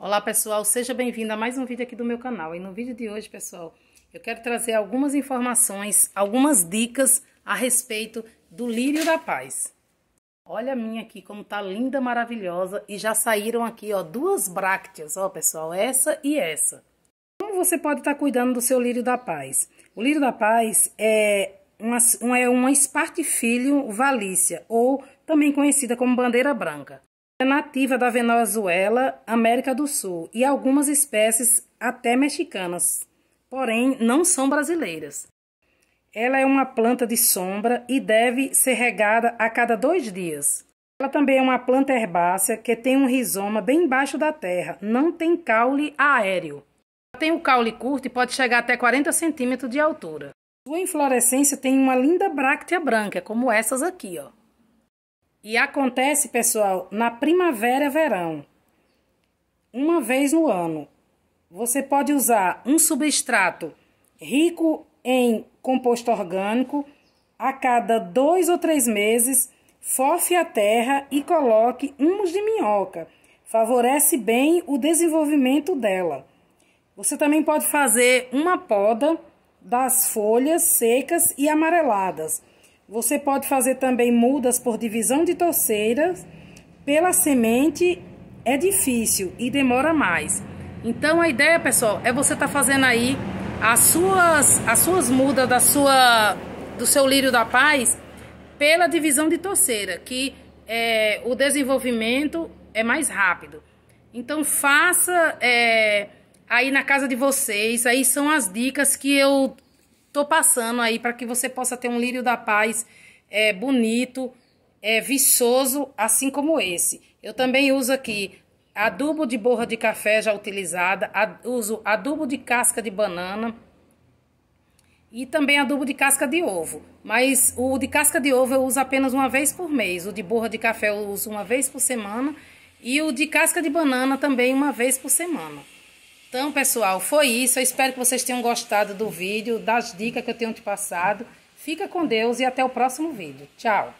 Olá pessoal, seja bem-vindo a mais um vídeo aqui do meu canal. E no vídeo de hoje, pessoal, eu quero trazer algumas informações, algumas dicas a respeito do lírio da paz. Olha a minha aqui, como tá linda, maravilhosa. E já saíram aqui, ó, duas brácteas, ó pessoal, essa e essa. Como você pode estar tá cuidando do seu lírio da paz? O lírio da paz é uma, é uma valícia, ou também conhecida como bandeira branca. É nativa da Venezuela, América do Sul e algumas espécies até mexicanas, porém não são brasileiras. Ela é uma planta de sombra e deve ser regada a cada dois dias. Ela também é uma planta herbácea que tem um rizoma bem embaixo da terra, não tem caule aéreo. Ela tem o um caule curto e pode chegar até 40 centímetros de altura. Sua inflorescência tem uma linda bráctea branca, como essas aqui, ó. E acontece, pessoal, na primavera e verão. Uma vez no ano. Você pode usar um substrato rico em composto orgânico a cada dois ou três meses. fofe a terra e coloque humus de minhoca. Favorece bem o desenvolvimento dela. Você também pode fazer uma poda das folhas secas e amareladas. Você pode fazer também mudas por divisão de torceiras. Pela semente é difícil e demora mais. Então a ideia, pessoal, é você estar tá fazendo aí as suas as suas mudas da sua do seu lírio da paz pela divisão de torceira, que é, o desenvolvimento é mais rápido. Então faça é, aí na casa de vocês. Aí são as dicas que eu Estou passando aí para que você possa ter um lírio da paz é, bonito, é, viçoso, assim como esse. Eu também uso aqui adubo de borra de café já utilizada, ad, uso adubo de casca de banana e também adubo de casca de ovo. Mas o de casca de ovo eu uso apenas uma vez por mês, o de borra de café eu uso uma vez por semana e o de casca de banana também uma vez por semana. Então, pessoal, foi isso. Eu espero que vocês tenham gostado do vídeo, das dicas que eu tenho te passado. Fica com Deus e até o próximo vídeo. Tchau!